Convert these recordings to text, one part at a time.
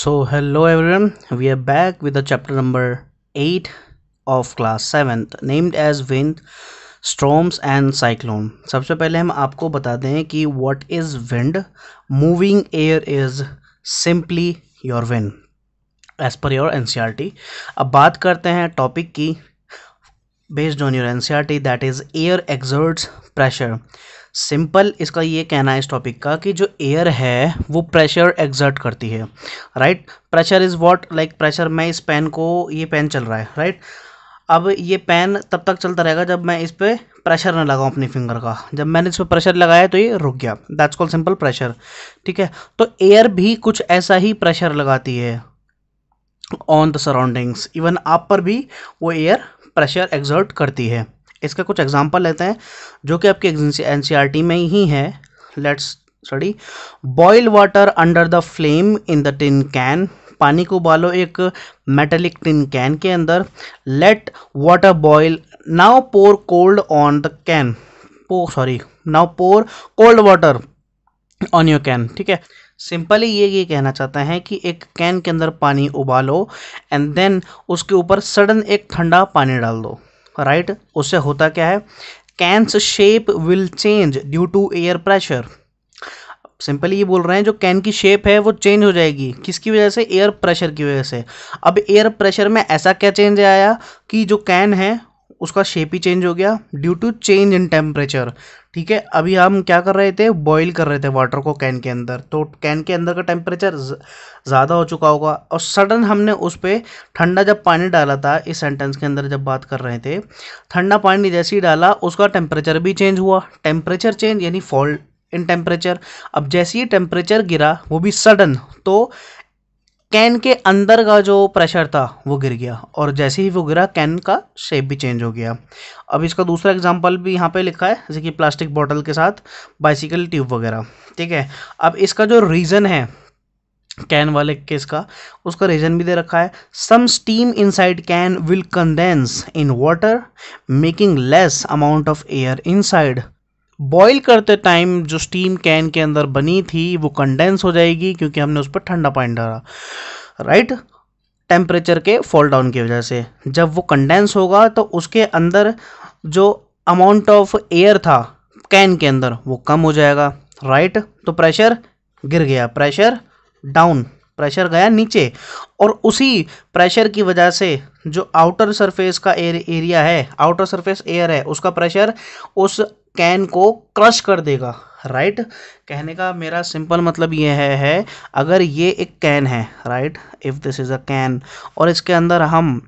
So hello everyone, we are back with the chapter number 8 of class 7th named as wind storms and cyclone. सबसे पहले हम आपको बता दें कि what is wind? Moving air is simply your wind as per your NCRT. अब बात करते हैं टॉपिक की based on your NCRT that is air exerts pressure. Simple इसका ये कहना है इस टॉपिक का कि जो एयर है वो प्रेशर एग्जर्ट करती है right pressure is what like pressure मैं इस पेन को ये पेन चल रहा है राइट अब ये पेन तब तक चलता रहेगा जब मैं इस पर प्रेशर ना लगाऊँ अपनी फिंगर का जब मैंने इस पर प्रेशर लगाया तो ये रुक गया दैट्स कॉल सिंपल प्रेशर ठीक है तो एयर भी कुछ ऐसा ही प्रेशर लगाती है ऑन द सराउंडिंग्स इवन आप पर भी वो एयर प्रेशर एग्जर्ट करती है इसका कुछ एग्जाम्पल लेते हैं जो कि आपके एन e में ही है let's study boil water under the flame in the tin can पानी को उबालो एक मेटेलिक टिन कैन के अंदर let water boil now pour cold on the can pour sorry now pour cold water on your can ठीक है simply ये ये कहना चाहते हैं कि एक कैन के अंदर पानी उबालो एंड देन उसके ऊपर सडन एक ठंडा पानी डाल दो राइट उससे होता क्या है can's shape will change due to air pressure simply ये बोल रहे हैं जो कैन की शेप है वो चेंज हो जाएगी किसकी वजह से एयर प्रेशर की वजह से अब एयर प्रेशर में ऐसा क्या चेंज आया कि जो कैन है उसका शेप ही चेंज हो गया due to change in temperature ठीक है अभी हम क्या कर रहे थे बॉईल कर रहे थे वाटर को कैन के अंदर तो कैन के अंदर का टेम्परेचर ज़्यादा हो चुका होगा और सडन हमने उस पर ठंडा जब पानी डाला था इस सेंटेंस के अंदर जब बात कर रहे थे ठंडा पानी जैसे ही डाला उसका टेम्परेचर भी चेंज हुआ टेम्परेचर चेंज यानी फॉल्ट इन टेम्परेचर अब जैसे ही टेम्परेचर गिरा वो भी सडन तो कैन के अंदर का जो प्रेशर था वो गिर गया और जैसे ही वो गिरा कैन का शेप भी चेंज हो गया अब इसका दूसरा एग्जांपल भी यहाँ पे लिखा है जैसे कि प्लास्टिक बॉटल के साथ बाइसिकल ट्यूब वगैरह ठीक है अब इसका जो रीज़न है कैन वाले केस का उसका रीज़न भी दे रखा है some steam inside can will condense in water making less amount of air inside boil करते टाइम जो स्टीम कैन के अंदर बनी थी वो कंडेंस हो जाएगी क्योंकि हमने उस पर ठंडा पानी डाला राइट टेम्परेचर के फॉल डाउन की वजह से जब वो कंडेंस होगा तो उसके अंदर जो अमाउंट ऑफ एयर था कैन के अंदर वो कम हो जाएगा राइट तो प्रेशर गिर गया प्रेशर डाउन प्रेशर गया नीचे और उसी प्रेशर की वजह से जो आउटर सरफेस का एरिया है आउटर सरफेस एयर है उसका प्रेशर उस कैन को क्रश कर देगा राइट कहने का मेरा सिंपल मतलब ये है, है अगर ये एक कैन है right if this is a can और इसके अंदर हम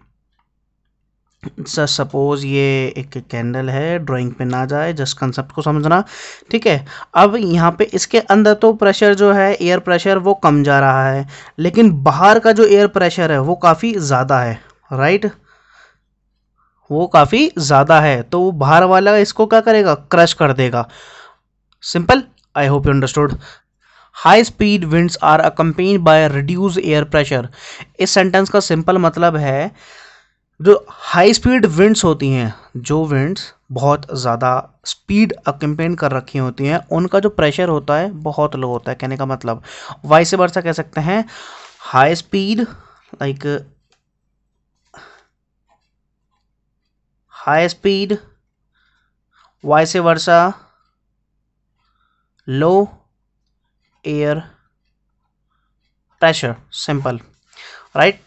सपोज ये एक कैंडल है ड्राइंग पे ना जाए जस्ट कंसेप्ट को समझना ठीक है अब यहाँ पे इसके अंदर तो प्रेशर जो है एयर प्रेशर वो कम जा रहा है लेकिन बाहर का जो एयर प्रेशर है वो काफ़ी ज़्यादा है राइट right? वो काफ़ी ज़्यादा है तो वो बाहर वाला इसको क्या करेगा क्रश कर देगा simple I hope you understood high speed winds are accompanied by reduce air pressure इस सेंटेंस का सिंपल मतलब है जो हाई स्पीड विंड्स होती हैं जो विंड्स बहुत ज़्यादा स्पीड अकम्पेन कर रखी होती हैं उनका जो प्रेशर होता है बहुत लो होता है कहने का मतलब वाइस वर्षा कह सकते हैं high speed like high speed वाई से वर्षा low air pressure simple right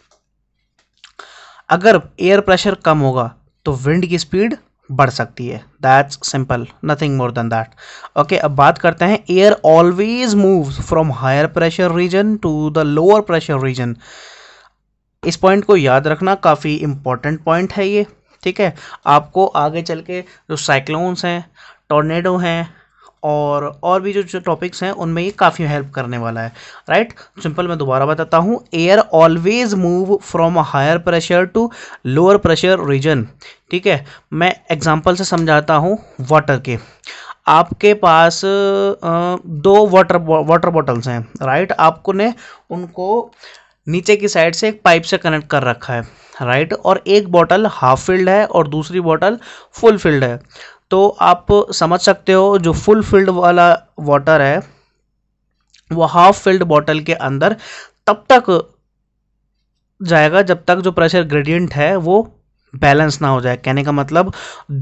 अगर एयर प्रेशर कम होगा तो विंड की स्पीड बढ़ सकती है that's simple nothing more than that okay अब बात करते हैं air always moves from higher pressure region to the lower pressure region इस पॉइंट को याद रखना काफ़ी इंपॉर्टेंट पॉइंट है ये ठीक है आपको आगे चल के जो साइक्लोन्स हैं टोर्नेडो हैं और और भी जो जो टॉपिक्स हैं उनमें ये काफ़ी हेल्प करने वाला है राइट सिंपल मैं दोबारा बताता हूँ air always move from higher pressure to lower pressure region ठीक है मैं एग्जांपल से समझाता हूँ वाटर के आपके पास दो वाटर वाटर बॉटल्स हैं राइट आपको ने उनको नीचे की साइड से एक पाइप से कनेक्ट कर रखा है राइट और एक बॉटल हाफ फिल्ड है और दूसरी बॉटल फुल फिल्ड है तो आप समझ सकते हो जो फुल फिल्ड वाला वाटर है वो हाफ फिल्ड बॉटल के अंदर तब तक जाएगा जब तक जो प्रेशर ग्रेडियंट है वो बैलेंस ना हो जाए कहने का मतलब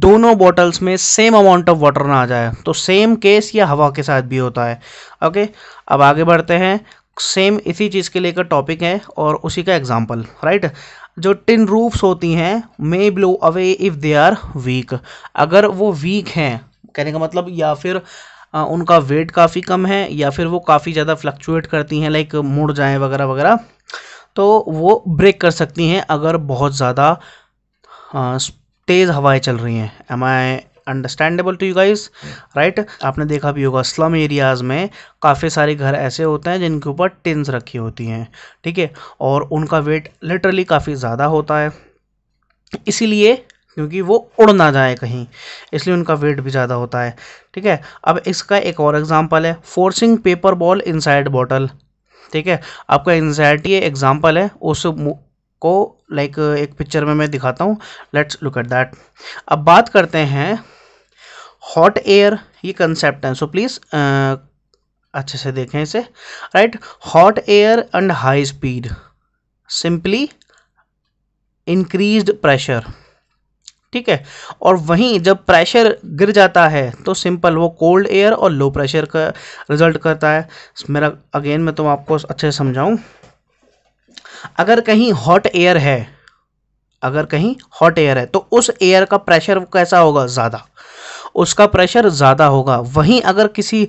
दोनों बॉटल्स में सेम अमाउंट ऑफ वाटर ना आ जाए तो सेम केस या हवा के साथ भी होता है ओके अब आगे बढ़ते हैं सेम इसी चीज़ के लेकर टॉपिक है और उसी का एग्जाम्पल राइट जो टिन रूफ्स होती हैं may blow away if they are weak अगर वो वीक हैं कहने का मतलब या फिर आ, उनका वेट काफ़ी कम है या फिर वो काफ़ी ज़्यादा फ्लक्चुएट करती हैं लाइक मुड़ जाएँ वगैरह वगैरह तो वो ब्रेक कर सकती हैं अगर बहुत ज़्यादा तेज़ हवाएं चल रही हैं am I understandable to you guys right आपने देखा भी होगा स्लम एरियाज़ में काफ़ी सारे घर ऐसे होते हैं जिनके ऊपर टिन्स रखी होती हैं ठीक है और उनका वेट लिटरली काफ़ी ज़्यादा होता है इसीलिए क्योंकि वो उड़ ना जाए कहीं इसलिए उनका वेट भी ज़्यादा होता है ठीक है अब इसका एक और एग्ज़ाम्पल है forcing paper ball inside bottle ठीक है आपका एनजाइटी एग्जाम्पल है उस को लाइक एक पिक्चर में मैं दिखाता हूँ लेट्स लुक एट दैट अब बात करते हैं हॉट एयर ये कंसेप्ट है सो प्लीज़ uh, अच्छे से देखें इसे right hot air and high speed simply increased pressure ठीक है और वहीं जब प्रेशर गिर जाता है तो सिंपल वो कोल्ड एयर और लो प्रेशर का रिजल्ट करता है मेरा अगेन मैं तुम तो आपको अच्छे से समझाऊं अगर कहीं हॉट एयर है अगर कहीं हॉट एयर है तो उस एयर का प्रेशर कैसा होगा ज़्यादा उसका प्रेशर ज़्यादा होगा वहीं अगर किसी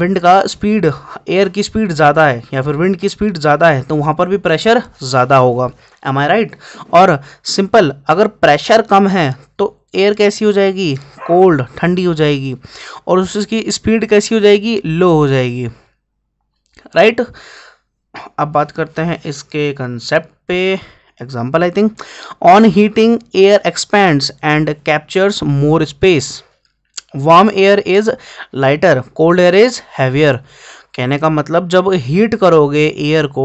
विंड का स्पीड एयर की स्पीड ज़्यादा है या फिर विंड की स्पीड ज़्यादा है तो वहाँ पर भी प्रेशर ज़्यादा होगा एम आई राइट और सिंपल अगर प्रेशर कम है तो एयर कैसी हो जाएगी कोल्ड ठंडी हो जाएगी और उसकी स्पीड कैसी हो जाएगी लो हो जाएगी राइट right? अब बात करते हैं इसके कंसेप्ट पे example i think on heating air expands and captures more space warm air is lighter cold air is heavier कहने का मतलब जब हीट करोगे एयर को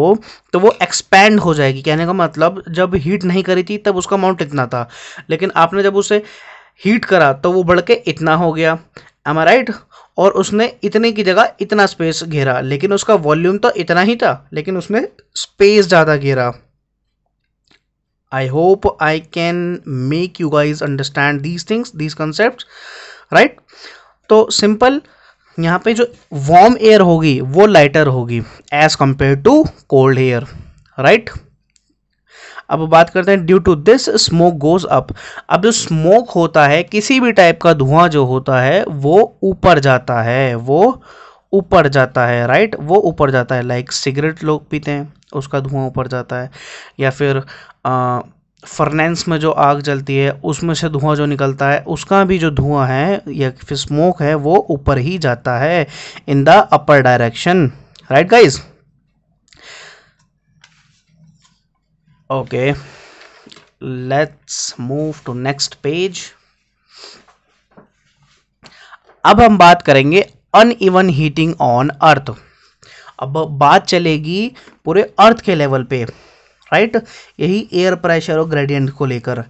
तो वो एक्सपैंड हो जाएगी कहने का मतलब जब हीट नहीं करी थी तब उसका अमाउंट इतना था लेकिन आपने जब उसे हीट करा तो वो बढ़ के इतना हो गया एम राइट और उसने इतने की जगह इतना स्पेस घेरा लेकिन उसका वॉल्यूम तो इतना ही था लेकिन उसने स्पेस ज़्यादा घेरा i hope i can make you guys understand these things these concepts right तो सिंपल यहाँ पे जो वार्म एयर होगी वो लाइटर होगी as compared to cold air right अब बात करते हैं due to this smoke goes up अब जो स्मोक होता है किसी भी टाइप का धुआं जो होता है वो ऊपर जाता है वो ऊपर जाता है राइट वो ऊपर जाता है लाइक सिगरेट लोग पीते हैं उसका धुआं ऊपर जाता है या फिर फरनेंस में जो आग जलती है उसमें से धुआं जो निकलता है उसका भी जो धुआं है या फिर स्मोक है वो ऊपर ही जाता है in the upper direction right guys okay let's move to next page अब हम बात करेंगे uneven heating on earth अब बात चलेगी पूरे अर्थ के लेवल पे राइट यही एयर प्रेशर और ग्रेडियंट को लेकर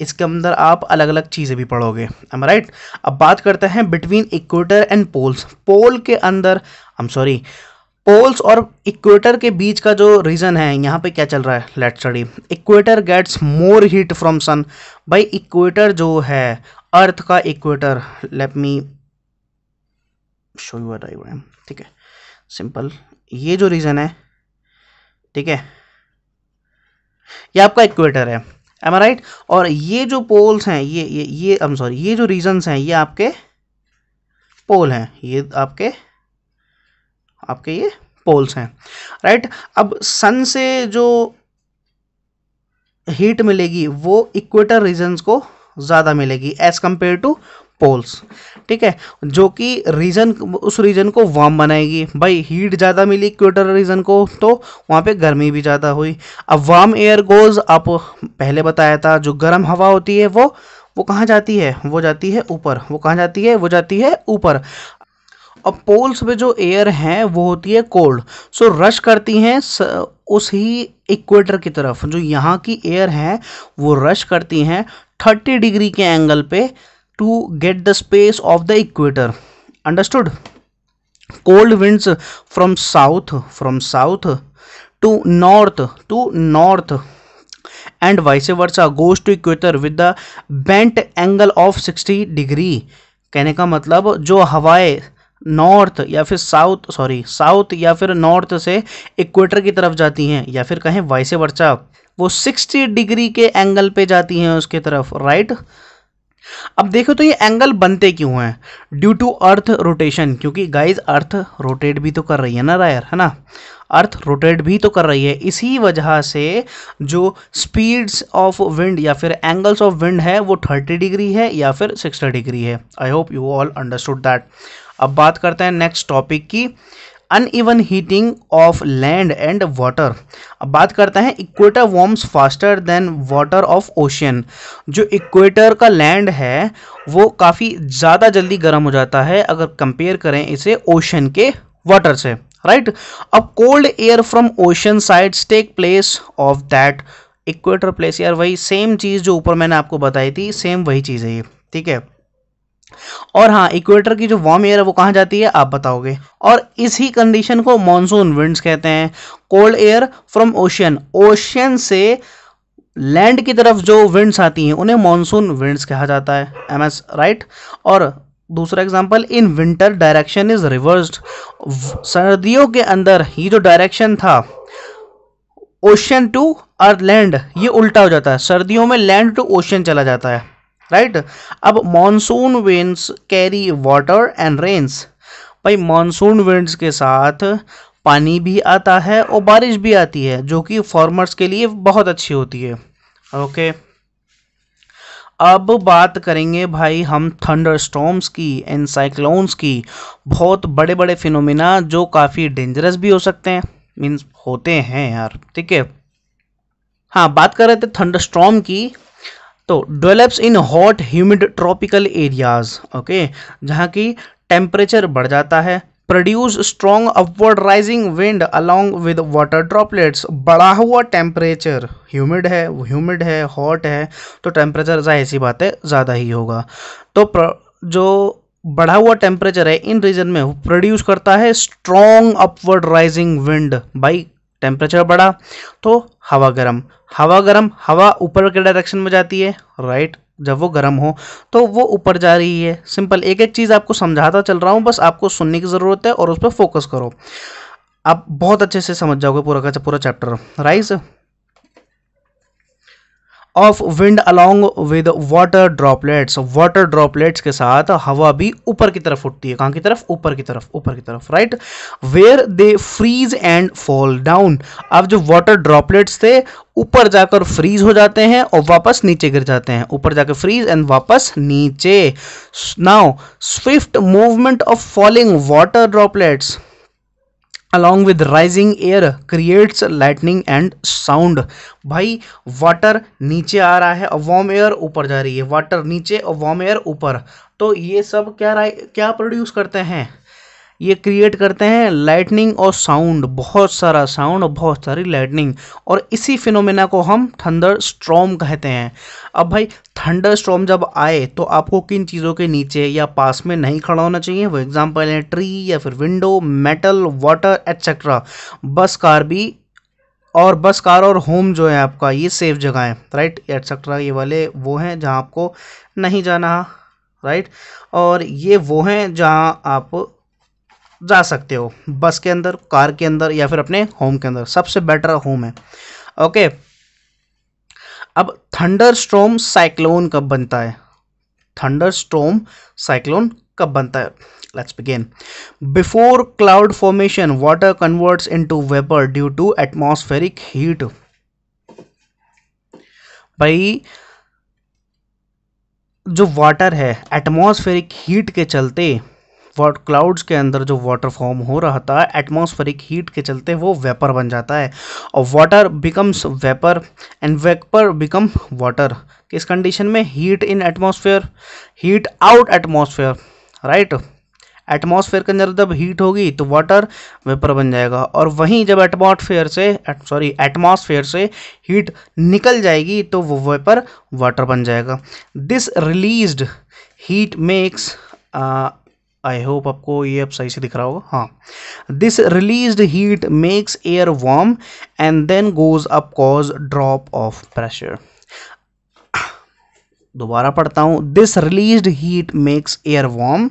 इसके अंदर आप अलग अलग चीज़ें भी पढ़ोगे एम राइट अब बात करते हैं between equator and poles pole के अंदर आई सॉरी पोल्स और इक्वेटर के बीच का जो रीज़न है यहाँ पे क्या चल रहा है let study equator gets more heat from sun भाई इक्वेटर जो है अर्थ का equator let me show you diagram ठीक है सिंपल ये जो रीज़न है ठीक है ये आपका इक्वेटर है एम आई राइट और ये जो पोल्स हैं ये ये ये आई एम सॉरी ये जो रीजन्स हैं ये आपके पोल हैं ये आपके आपके ये पोल्स हैं राइट अब सन से जो हीट मिलेगी वो इक्वेटर रीजन्स को ज़्यादा मिलेगी एज़ कम्पेयर टू पोल्स ठीक है जो कि रीजन उस रीजन को वार्म बनाएगी भाई हीट ज़्यादा मिली इक्वेटर रीजन को तो वहाँ पे गर्मी भी ज़्यादा हुई अब वार्म एयर गोज आप पहले बताया था जो गर्म हवा होती है वो वो कहाँ जाती है वो जाती है ऊपर वो कहाँ जाती है वो जाती है ऊपर अब पोल्स पे जो एयर है वो होती है कोल्ड सो रश करती हैं उस ही इक्वेटर की तरफ जो यहाँ की एयर है वो रश करती हैं थर्टी डिग्री के एंगल पे to get the space of the equator understood cold winds from south from south to north to north and vice versa goes to equator with the bent angle of 60 degree कहने का मतलब जो हवाएं north या फिर south sorry south या फिर north से इक्वेटर की तरफ जाती हैं या फिर कहें वाइसे वर्चा वो 60 डिग्री के एंगल पे जाती हैं उसके तरफ राइट right? अब देखो तो ये एंगल बनते क्यों हैं ड्यू टू अर्थ रोटेशन क्योंकि गाइज अर्थ रोटेट भी तो कर रही है ना रायर है ना अर्थ रोटेट भी तो कर रही है इसी वजह से जो स्पीड्स ऑफ विंड या फिर एंगल्स ऑफ विंड है वो थर्टी डिग्री है या फिर सिक्सटी डिग्री है I hope you all understood that अब बात करते हैं नेक्स्ट टॉपिक की uneven heating of land and water अब बात करते हैं equator warms faster than water of ocean जो इक्वेटर का लैंड है वो काफ़ी ज़्यादा जल्दी गर्म हो जाता है अगर कंपेयर करें इसे ओशन के वाटर से राइट अब cold air from ocean sides take place of that equator place यार वही सेम चीज़ जो ऊपर मैंने आपको बताई थी सेम वही चीज़ है ये ठीक है और हाँ इक्वेटर की जो वार्म एयर है वो कहाँ जाती है आप बताओगे और इसी कंडीशन को मानसून विंड्स कहते हैं cold air from ocean ocean से लैंड की तरफ जो विंड्स आती हैं उन्हें मानसून विंड्स कहा जाता है एम एस राइट और दूसरा example in winter direction is reversed सर्दियों के अंदर ये जो डायरेक्शन था ओशन टू अर्थ लैंड ये उल्टा हो जाता है सर्दियों में लैंड टू ओशन चला जाता है राइट अब monsoon winds carry water and rains भाई मानसून विंड्स के साथ पानी भी आता है और बारिश भी आती है जो कि फार्मर्स के लिए बहुत अच्छी होती है ओके okay. अब बात करेंगे भाई हम थंडर स्टॉम्स की एंड साइक्लोन्स की बहुत बड़े बड़े फिनोमिना जो काफ़ी डेंजरस भी हो सकते हैं मीन्स होते हैं यार ठीक है हाँ बात कर रहे थे थंडर स्टॉम की तो develops in hot humid tropical areas okay जहाँ की टेम्परेचर बढ़ जाता है produce strong upward rising wind along with water droplets बढ़ा हुआ टेम्परेचर ह्यूमिड है ह्यूमिड है हॉट है तो टेम्परेचर जहाँ ऐसी बात है ज़्यादा ही होगा तो जो बढ़ा हुआ टेम्परेचर है इन रीजन में प्रोड्यूस करता है strong upward rising wind by temperature बढ़ा तो हवा गर्म हवा गर्म हवा ऊपर के डायरेक्शन में जाती है राइट जब वो गर्म हो तो वो ऊपर जा रही है सिंपल एक एक चीज़ आपको समझाता चल रहा हूँ बस आपको सुनने की ज़रूरत है और उस पर फोकस करो आप बहुत अच्छे से समझ जाओगे पूरा का पूरा chapter rise of wind along with water droplets water droplets के साथ हवा भी ऊपर की तरफ उठती है कहाँ की तरफ ऊपर की तरफ ऊपर की तरफ right where they freeze and fall down अब जो वाटर ड्रॉपलेट्स थे ऊपर जाकर फ्रीज हो जाते हैं और वापस नीचे गिर जाते हैं ऊपर जाकर फ्रीज एंड वापस नीचे now swift movement of falling water droplets along with rising air creates lightning and sound भाई वाटर नीचे आ रहा है और वार्म एयर ऊपर जा रही है वाटर नीचे और वार्म एयर ऊपर तो ये सब क्या क्या प्रोड्यूस करते हैं ये क्रिएट करते हैं लाइटनिंग और साउंड बहुत सारा साउंड और बहुत सारी लाइटनिंग और इसी फिनोमेना को हम थंडर स्ट्रॉम कहते हैं अब भाई थंडर स्ट्रॉम जब आए तो आपको किन चीज़ों के नीचे या पास में नहीं खड़ा होना चाहिए वो एग्जाम्पल है ट्री या फिर window metal water etcetera bus car भी और बस कार और होम जो है आपका ये सेफ जगह है राइट एट्सेट्रा ये वाले वो हैं जहाँ आपको नहीं जाना राइट और ये वो हैं जहाँ आप जा सकते हो बस के अंदर कार के अंदर या फिर अपने होम के अंदर सबसे बेटर होम है ओके अब थंडर स्ट्रोम साइक्लोन कब बनता है थंडर स्ट्रोम साइक्लोन कब बनता है let's begin before cloud formation water converts into vapour due to atmospheric heat भाई जो वाटर है एटमॉस्फेरिक हीट के चलते क्लाउड्स के अंदर जो वाटर फॉर्म हो रहा था एटमॉस्फेरिक हीट के चलते वो वेपर बन जाता है और water becomes vapour and vapour become water किस कंडीशन में heat in atmosphere heat out atmosphere right atmosphere के अंदर जब हीट होगी तो वाटर वेपर बन जाएगा और वहीं जब एटमॉस्फेयर से सॉरी एटमॉस्फेयर से हीट निकल जाएगी तो वो वेपर वाटर बन जाएगा this released heat makes I hope आपको ये अब सही से दिख रहा होगा हाँ this release heat makes air warm and then goes up cause drop of pressure दोबारा पढ़ता हूँ this release heat makes air warm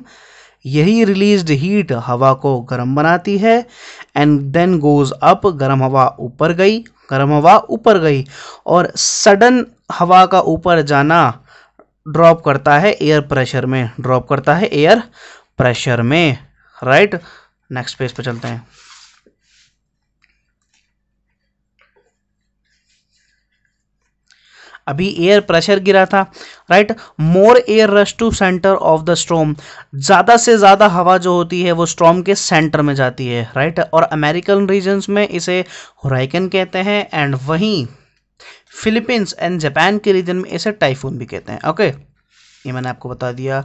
यही रिलीज हीट हवा को गर्म बनाती है एंड देन गोज अप गर्म हवा ऊपर गई गर्म हवा ऊपर गई और सडन हवा का ऊपर जाना ड्रॉप करता है एयर प्रेशर में ड्रॉप करता है एयर प्रेशर में राइट नेक्स्ट पेज पर चलते हैं अभी एयर प्रेशर गिरा था right more air rush to centre of the storm ज़्यादा से ज़्यादा हवा जो होती है वो स्ट्रोम के सेंटर में जाती है राइट और अमेरिकन रीजन में इसे हुराइकन कहते हैं एंड वहीं फिलीपींस एंड जापान के रीजन में इसे टाइफून भी कहते हैं ओके ये मैंने आपको बता दिया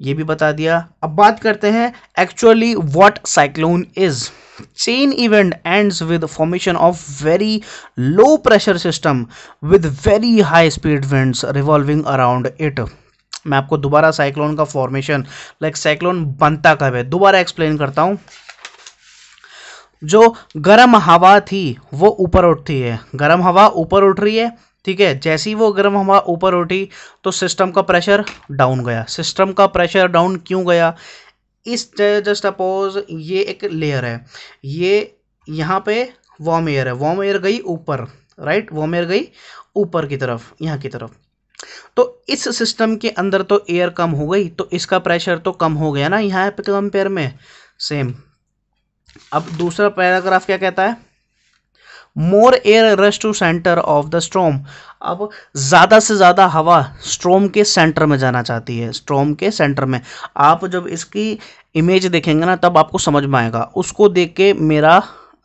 ये भी बता दिया अब बात करते हैं actually what cyclone is chain event and with formation of very low pressure system with very high speed winds revolving around it मैं आपको दोबारा साइक्लोन का फॉर्मेशन लाइक साइक्लोन बनता कब है दोबारा एक्सप्लेन करता हूं जो गर्म हवा थी वो ऊपर उठती है गर्म हवा ऊपर उठ रही है ठीक है जैसे ही वो गर्म हवा ऊपर उठी तो सिस्टम का प्रेशर डाउन गया सिस्टम का प्रेशर डाउन क्यों गया इस जस्ट सपोज ये एक लेयर है ये यहाँ पे वार्म एयर है वार्म एयर गई ऊपर राइट वार्म एयर गई ऊपर की तरफ यहाँ की तरफ तो इस सिस्टम के अंदर तो एयर कम हो गई तो इसका प्रेशर तो कम हो गया ना यहाँ पे कंपेयर में सेम अब दूसरा पैराग्राफ क्या कहता है more air rush to centre of the storm अब ज़्यादा से ज़्यादा हवा स्ट्रोम के सेंटर में जाना चाहती है स्ट्रोम के सेंटर में आप जब इसकी इमेज देखेंगे ना तब आपको समझ में आएगा उसको देख के मेरा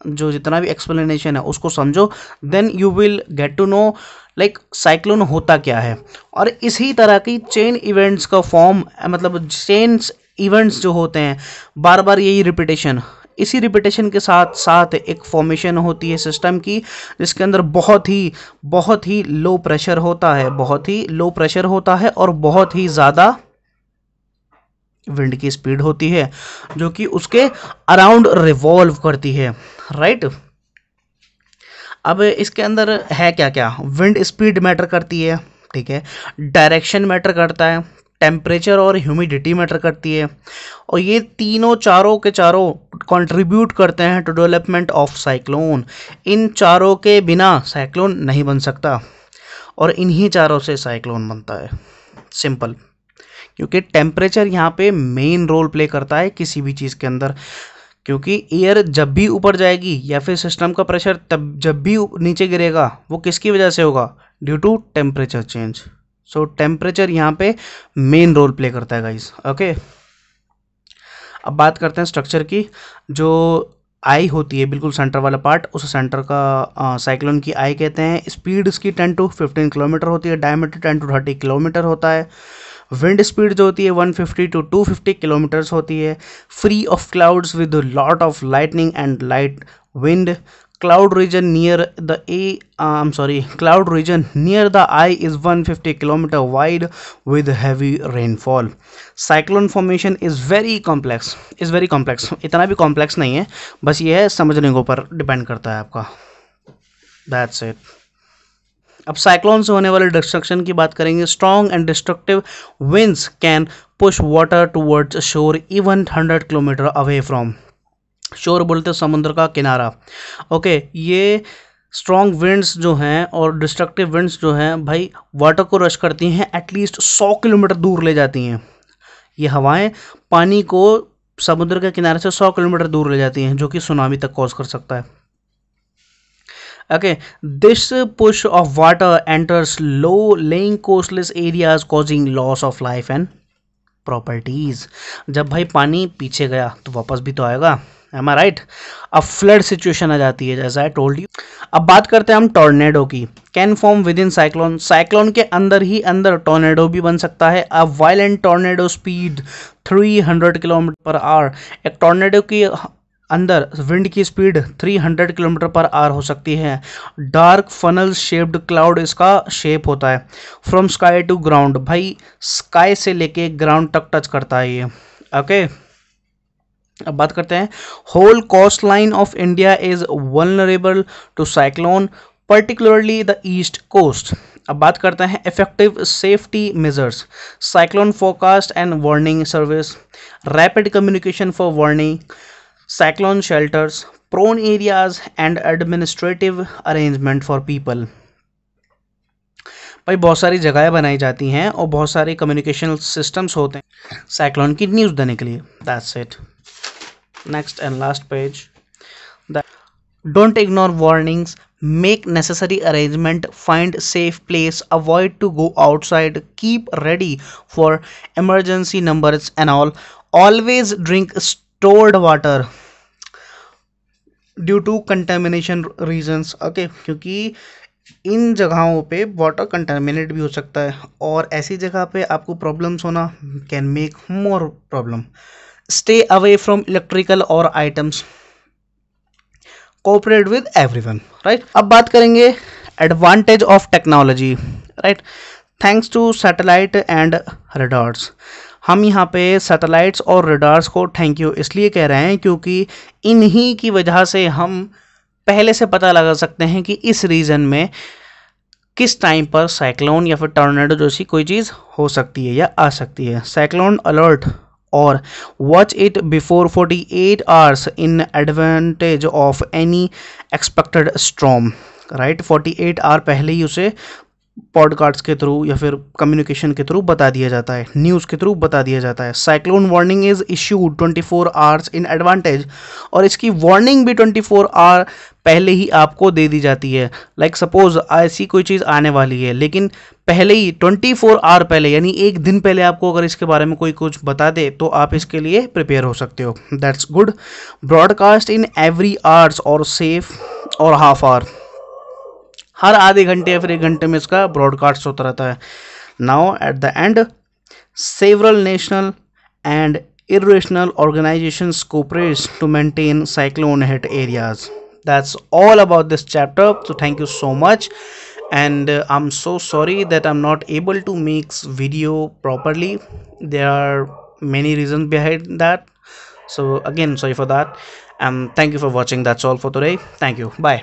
जो जितना भी एक्सप्लेनेशन है उसको समझो then you will get to know like cyclone होता क्या है और इसी तरह की चेन इवेंट्स का फॉर्म मतलब चेन इवेंट्स जो होते हैं बार बार यही रिपीटेशन इसी रिपीटेशन के साथ साथ एक फॉर्मेशन होती है सिस्टम की जिसके अंदर बहुत ही बहुत ही लो प्रेशर होता है बहुत ही लो प्रेशर होता है और बहुत ही ज़्यादा विंड की स्पीड होती है जो कि उसके अराउंड रिवॉल्व करती है राइट अब इसके अंदर है क्या क्या विंड स्पीड मैटर करती है ठीक है डायरेक्शन मैटर करता है टेम्परेचर और ह्यूमिडिटी मैटर करती है और ये तीनों चारों के चारों कंट्रीब्यूट करते हैं टू डेवलपमेंट ऑफ साइक्लोन इन चारों के बिना साइक्लोन नहीं बन सकता और इन्हीं चारों से साइक्लोन बनता है सिंपल क्योंकि टेम्परेचर यहाँ पे मेन रोल प्ले करता है किसी भी चीज़ के अंदर क्योंकि एयर जब भी ऊपर जाएगी या फिर सिस्टम का प्रेशर तब जब भी नीचे गिरेगा वो किसकी वजह से होगा due to temperature change so temperature यहाँ पे मेन रोल प्ले करता है गाइस ओके अब बात करते हैं स्ट्रक्चर की जो आई होती है बिल्कुल सेंटर वाला पार्ट उस सेंटर का साइक्लोन की आई कहते हैं स्पीड इसकी टेन टू फिफ्टीन किलोमीटर होती है diameter ten to thirty kilometre होता है विंड स्पीड जो होती है 150 टू 250 किलोमीटर्स होती है free of clouds with lot of lightning and light wind cloud region near the a am um, sorry cloud region near the eye is 150 kilometer wide with heavy rainfall cyclone formation is very complex is very complex इतना भी complex नहीं है बस ये है समझने के ऊपर depend करता है आपका that's it अब साइक्लोन से होने वाले डिस्ट्रक्शन की बात करेंगे strong and destructive winds can push water towards shore even hundred kilometre away from shore बोलते समुद्र का किनारा ओके ये स्ट्रॉन्ग विंड्स जो हैं और डिस्ट्रक्टिव विंड्स जो हैं भाई वाटर को रश करती हैं एटलीस्ट सौ किलोमीटर दूर ले जाती हैं ये हवाएं पानी को समुद्र के किनारे से सौ किलोमीटर दूर ले जाती हैं जो कि सुनामी तक कॉज कर सकता है okay this push of water enters low lying coastal areas causing loss of life and properties जब भाई पानी पीछे गया तो वापस भी तो आएगा एम आई राइट अब फ्लड सिचुएशन आ जाती है जैसा आई टोल्ड यू अब बात करते हैं हम टॉर्नेडो की can form within cyclone cyclone के अंदर ही अंदर टोर्नेडो भी बन सकता है अब violent tornado speed 300 kilometre per hour एक टॉर्नेडो की अंदर विंड की स्पीड 300 किलोमीटर पर आर हो सकती है डार्क फनल शेप्ड क्लाउड इसका शेप होता है फ्रॉम स्काई टू ग्राउंड भाई स्काई से लेके ग्राउंड तक टच करता है ये ओके okay? अब बात करते हैं whole coast line of India is vulnerable to cyclone particularly the east coast अब बात करते हैं effective safety measures cyclone forecast and warning service rapid communication for warning cyclone shelters prone areas and administrative arrangement for people भाई बहुत सारी जगहें बनाई जाती हैं और बहुत सारे कम्युनिकेशन सिस्टम्स होते हैं साइक्लोन की न्यूज़ देने के लिए that's it next and last page that don't ignore warnings make necessary arrangement find safe place avoid to go outside keep ready for emergency numbers and all always drink stored water due to contamination reasons okay क्योंकि इन जगहों पे water contaminate भी हो सकता है और ऐसी जगह पे आपको प्रॉब्लम्स होना can make more problem stay away from electrical और items cooperate with everyone right अब बात करेंगे advantage of technology right thanks to satellite and radars हम यहाँ पे सैटेलाइट्स और रेडार्स को थैंक यू इसलिए कह रहे हैं क्योंकि इन्हीं की वजह से हम पहले से पता लगा सकते हैं कि इस रीजन में किस टाइम पर साइक्लोन या फिर टर्नेडो जैसी कोई चीज़ हो सकती है या आ सकती है cyclone alert watch it before forty 48 hours in advantage of any expected storm right forty eight hour पहले ही उसे पॉडकास्ट के थ्रू या फिर कम्युनिकेशन के थ्रू बता दिया जाता है न्यूज़ के थ्रू बता दिया जाता है cyclone warning is issued 24 hours in advantage और इसकी वार्निंग भी 24 आवर पहले ही आपको दे दी जाती है लाइक like सपोज ऐसी कोई चीज़ आने वाली है लेकिन पहले ही 24 फोर आवर पहले यानी एक दिन पहले आपको अगर इसके बारे में कोई कुछ बता दे तो आप इसके लिए प्रिपेयर हो सकते हो that's good broadcast in every hours और सेफ और हाफ आवर हर आधे घंटे या फिर एक घंटे में इसका ब्रॉडकास्ट होता रहता है now at the end several national and इेशनल organization cooperate to maintain cyclone hit areas that's all about this chapter so thank you so much and uh, i'm so sorry that i'm not able to make video properly there are many reasons behind that so again sorry for that and um, thank you for watching that's all for today thank you bye